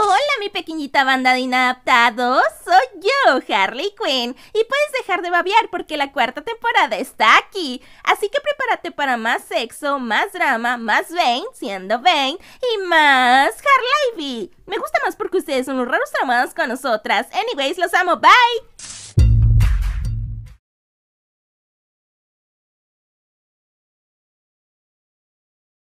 Hola mi pequeñita banda de inadaptados, soy yo, Harley Quinn, y puedes dejar de babear porque la cuarta temporada está aquí, así que prepárate para más sexo, más drama, más Bane, siendo Bane, y más Harley B. Me gusta más porque ustedes son los raros tramados con nosotras. Anyways, los amo, bye.